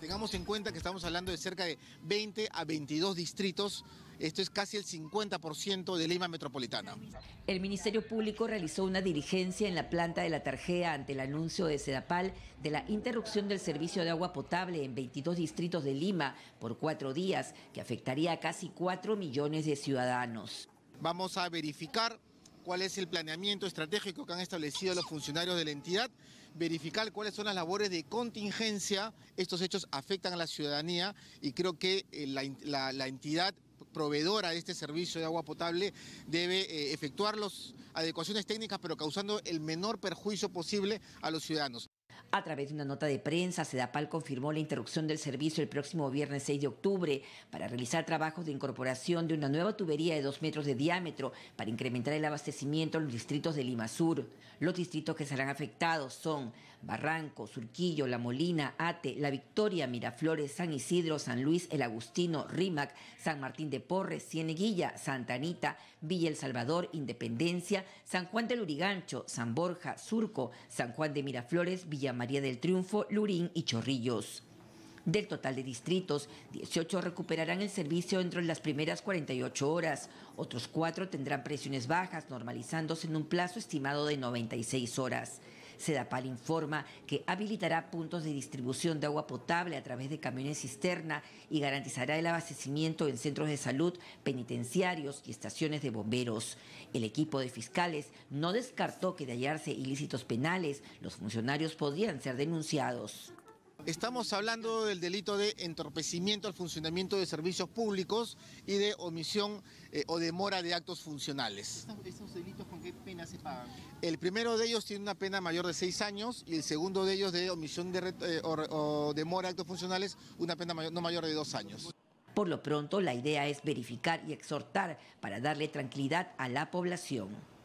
Tengamos en cuenta que estamos hablando de cerca de 20 a 22 distritos. Esto es casi el 50% de Lima Metropolitana. El Ministerio Público realizó una dirigencia en la planta de la Tarjea ante el anuncio de Sedapal de la interrupción del servicio de agua potable en 22 distritos de Lima por cuatro días, que afectaría a casi 4 millones de ciudadanos. Vamos a verificar cuál es el planeamiento estratégico que han establecido los funcionarios de la entidad, verificar cuáles son las labores de contingencia. Estos hechos afectan a la ciudadanía y creo que eh, la, entidad proveedora de este servicio de agua potable debe eh, efectuar las adecuaciones técnicas, pero causando el menor perjuicio posible a los ciudadanos. A través de una nota de prensa, Sedapal confirmó la interrupción del servicio el próximo viernes 6 de octubre para realizar trabajos de incorporación de una nueva tubería de 2 metros de diámetro para incrementar el abastecimiento en los distritos de Lima Sur. Los distritos que serán afectados son Barranco, Surquillo, La Molina, Ate, La Victoria, Miraflores, San Isidro, San Luis, El Agustino, Rímac, San Martín de Porres, Cieneguilla, Santa Anita, Villa El Salvador, Independencia, San Juan del Urigancho, San Borja, Surco, San Juan de Miraflores, Villa María del Triunfo, Lurín y Chorrillos. Del total de distritos, 18 recuperarán el servicio dentro de las primeras 48 horas. Otros cuatro tendrán presiones bajas, normalizándose en un plazo estimado de 96 horas. Sedapal informa que habilitará puntos de distribución de agua potable a través de camiones cisterna y garantizará el abastecimiento en centros de salud, penitenciarios y estaciones de bomberos. El equipo de fiscales no descartó que de hallarse ilícitos penales, los funcionarios podrían ser denunciados. Estamos hablando del delito de entorpecimiento al funcionamiento de servicios públicos y de omisión eh, o demora de actos funcionales. ¿Esos, el primero de ellos tiene una pena mayor de seis años y el segundo de ellos de omisión de eh, o, demora a actos funcionales, una pena mayor, no mayor de dos años. Por lo pronto, la idea es verificar y exhortar para darle tranquilidad a la población.